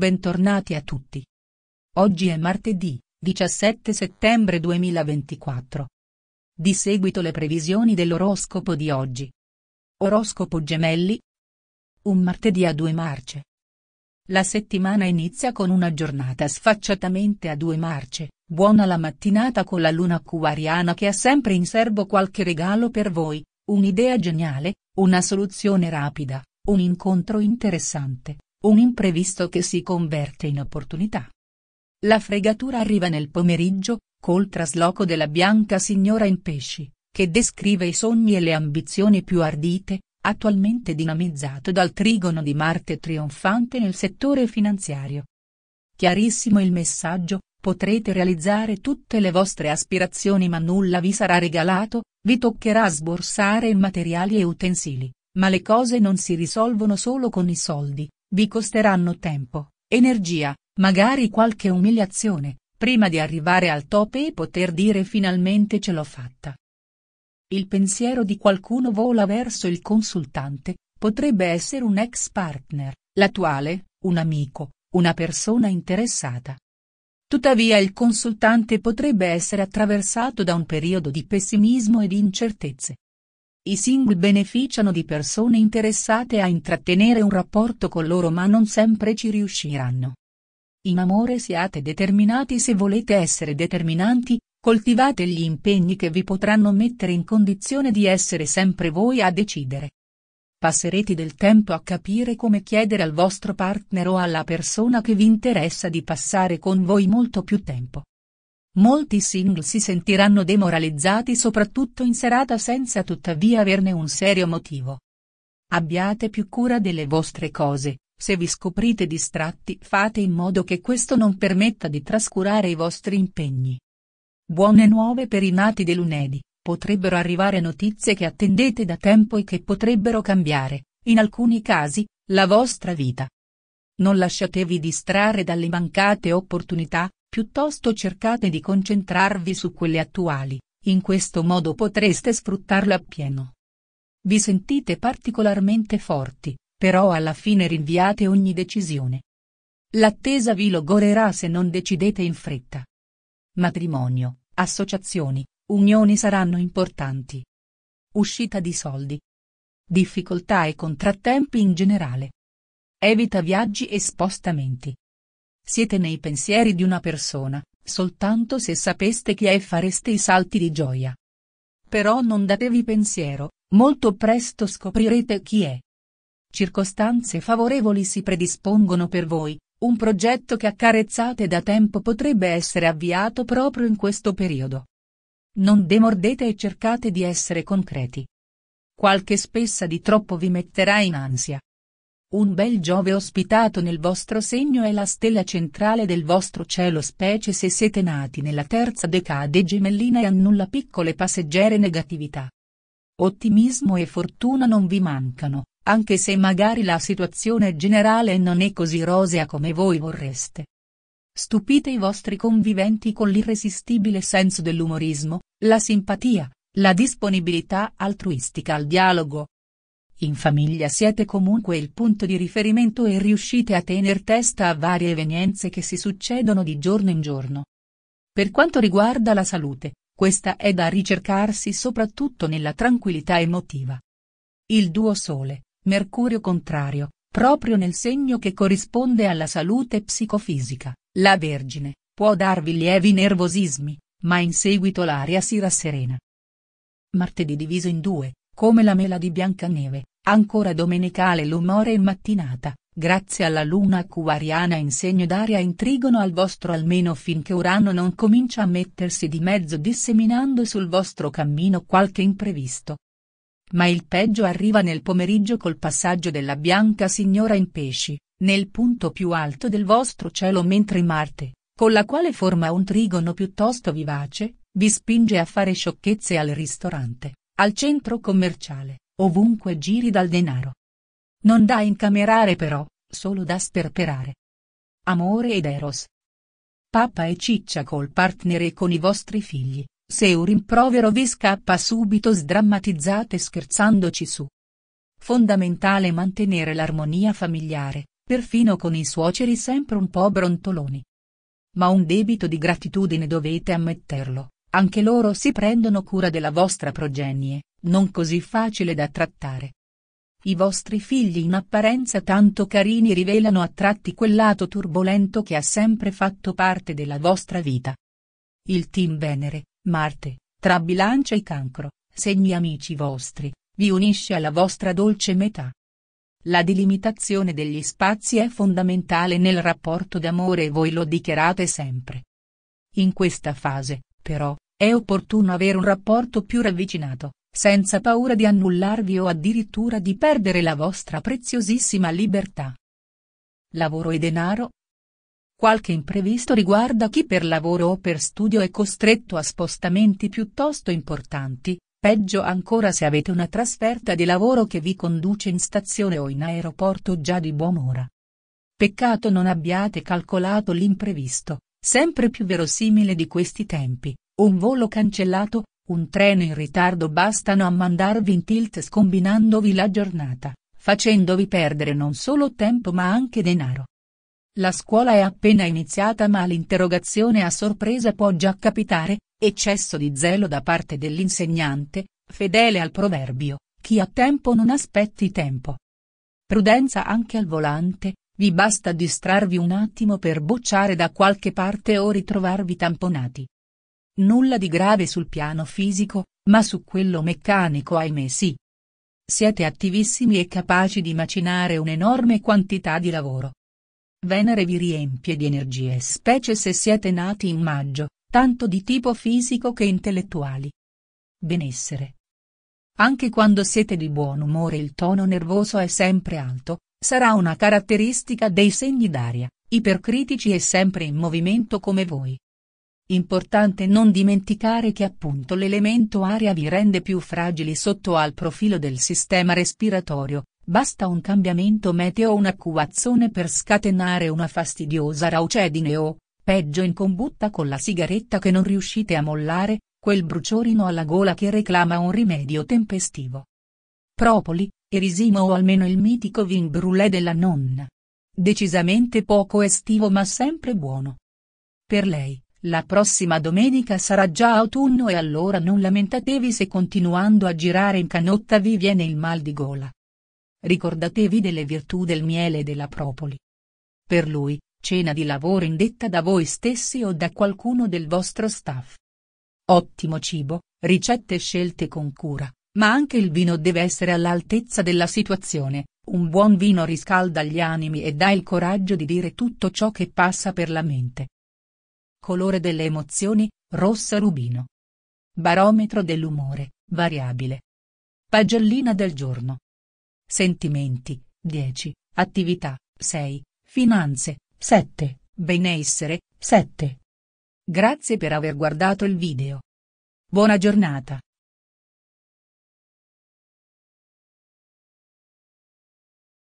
Bentornati a tutti. Oggi è martedì, 17 settembre 2024. Di seguito le previsioni dell'oroscopo di oggi. Oroscopo Gemelli. Un martedì a due marce. La settimana inizia con una giornata sfacciatamente a due marce, buona la mattinata con la luna acquariana che ha sempre in serbo qualche regalo per voi, un'idea geniale, una soluzione rapida, un incontro interessante, un imprevisto che si converte in opportunità. La fregatura arriva nel pomeriggio, col trasloco della bianca signora in pesci, che descrive i sogni e le ambizioni più ardite, attualmente dinamizzato dal trigono di Marte trionfante nel settore finanziario. Chiarissimo il messaggio, potrete realizzare tutte le vostre aspirazioni ma nulla vi sarà regalato, vi toccherà sborsare materiali e utensili, ma le cose non si risolvono solo con i soldi, vi costeranno tempo, energia, magari qualche umiliazione, prima di arrivare al top e poter dire finalmente ce l'ho fatta. Il pensiero di qualcuno vola verso il consultante, potrebbe essere un ex partner, l'attuale, un amico, una persona interessata. Tuttavia il consultante potrebbe essere attraversato da un periodo di pessimismo e di incertezze. I single beneficiano di persone interessate a intrattenere un rapporto con loro ma non sempre ci riusciranno. In amore siate determinati se volete essere determinanti, coltivate gli impegni che vi potranno mettere in condizione di essere sempre voi a decidere. Passerete del tempo a capire come chiedere al vostro partner o alla persona che vi interessa di passare con voi molto più tempo. Molti single si sentiranno demoralizzati soprattutto in serata senza tuttavia averne un serio motivo. Abbiate più cura delle vostre cose, se vi scoprite distratti fate in modo che questo non permetta di trascurare i vostri impegni. Buone nuove per i nati di lunedì, potrebbero arrivare notizie che attendete da tempo e che potrebbero cambiare, in alcuni casi, la vostra vita. Non lasciatevi distrarre dalle mancate opportunità, Piuttosto cercate di concentrarvi su quelle attuali, in questo modo potreste sfruttarle appieno. Vi sentite particolarmente forti, però alla fine rinviate ogni decisione. L'attesa vi logorerà se non decidete in fretta. Matrimonio, associazioni, unioni saranno importanti. Uscita di soldi. Difficoltà e contrattempi in generale. Evita viaggi e spostamenti. Siete nei pensieri di una persona, soltanto se sapeste chi è fareste i salti di gioia. Però non datevi pensiero, molto presto scoprirete chi è. Circostanze favorevoli si predispongono per voi, un progetto che accarezzate da tempo potrebbe essere avviato proprio in questo periodo. Non demordete e cercate di essere concreti. Qualche spessa di troppo vi metterà in ansia. Un bel Giove ospitato nel vostro segno è la stella centrale del vostro cielo specie se siete nati nella terza decade gemellina e annulla piccole passeggere negatività. Ottimismo e fortuna non vi mancano, anche se magari la situazione generale non è così rosea come voi vorreste. Stupite i vostri conviventi con l'irresistibile senso dell'umorismo, la simpatia, la disponibilità altruistica al dialogo, in famiglia siete comunque il punto di riferimento e riuscite a tener testa a varie evenienze che si succedono di giorno in giorno. Per quanto riguarda la salute, questa è da ricercarsi soprattutto nella tranquillità emotiva. Il duo Sole, Mercurio contrario, proprio nel segno che corrisponde alla salute psicofisica, la Vergine, può darvi lievi nervosismi, ma in seguito l'aria si rasserena. Martedì diviso in due, come la mela di Biancaneve, Ancora domenicale l'umore in mattinata, grazie alla luna acquariana in segno d'aria in trigono al vostro almeno finché Urano non comincia a mettersi di mezzo disseminando sul vostro cammino qualche imprevisto. Ma il peggio arriva nel pomeriggio col passaggio della bianca signora in pesci, nel punto più alto del vostro cielo mentre Marte, con la quale forma un trigono piuttosto vivace, vi spinge a fare sciocchezze al ristorante, al centro commerciale, Ovunque giri dal denaro. Non da incamerare però, solo da sperperare. Amore ed Eros. Papa e ciccia col partner e con i vostri figli, se un rimprovero vi scappa subito sdrammatizzate scherzandoci su. Fondamentale mantenere l'armonia familiare, perfino con i suoceri sempre un po' brontoloni. Ma un debito di gratitudine dovete ammetterlo, anche loro si prendono cura della vostra progenie, non così facile da trattare. I vostri figli in apparenza tanto carini rivelano a tratti quel lato turbolento che ha sempre fatto parte della vostra vita. Il team Venere, Marte, tra bilancia e cancro, segni amici vostri, vi unisce alla vostra dolce metà. La delimitazione degli spazi è fondamentale nel rapporto d'amore e voi lo dichiarate sempre. In questa fase, però, è opportuno avere un rapporto più ravvicinato, senza paura di annullarvi o addirittura di perdere la vostra preziosissima libertà. Lavoro e denaro. Qualche imprevisto riguarda chi per lavoro o per studio è costretto a spostamenti piuttosto importanti, peggio ancora se avete una trasferta di lavoro che vi conduce in stazione o in aeroporto già di buon'ora. Peccato non abbiate calcolato l'imprevisto, sempre più verosimile di questi tempi, un volo cancellato, un treno in ritardo bastano a mandarvi in tilt scombinandovi la giornata, facendovi perdere non solo tempo ma anche denaro. La scuola è appena iniziata ma l'interrogazione a sorpresa può già capitare, eccesso di zelo da parte dell'insegnante, fedele al proverbio, chi ha tempo non aspetti tempo. Prudenza anche al volante, vi basta distrarvi un attimo per bocciare da qualche parte o ritrovarvi tamponati. Nulla di grave sul piano fisico, ma su quello meccanico ahimè sì. Siete attivissimi e capaci di macinare un'enorme quantità di lavoro. Venere vi riempie di energie specie se siete nati in maggio, tanto di tipo fisico che intellettuali. Benessere. Anche quando siete di buon umore il tono nervoso è sempre alto, sarà una caratteristica dei segni d'aria, ipercritici e sempre in movimento come voi. Importante non dimenticare che appunto l'elemento aria vi rende più fragili sotto al profilo del sistema respiratorio, basta un cambiamento meteo o un'acquazzone per scatenare una fastidiosa raucedine o, peggio in combutta con la sigaretta che non riuscite a mollare, quel bruciorino alla gola che reclama un rimedio tempestivo. Propoli, erisimo o almeno il mitico vin brûlé della nonna. Decisamente poco estivo ma sempre buono. Per lei la prossima domenica sarà già autunno e allora non lamentatevi se continuando a girare in canotta vi viene il mal di gola. Ricordatevi delle virtù del miele e della propoli. Per lui, cena di lavoro indetta da voi stessi o da qualcuno del vostro staff. Ottimo cibo, ricette scelte con cura, ma anche il vino deve essere all'altezza della situazione, un buon vino riscalda gli animi e dà il coraggio di dire tutto ciò che passa per la mente colore delle emozioni, rossa rubino. Barometro dell'umore, variabile. Pagellina del giorno. Sentimenti, 10, attività, 6, finanze, 7, benessere, 7. Grazie per aver guardato il video. Buona giornata.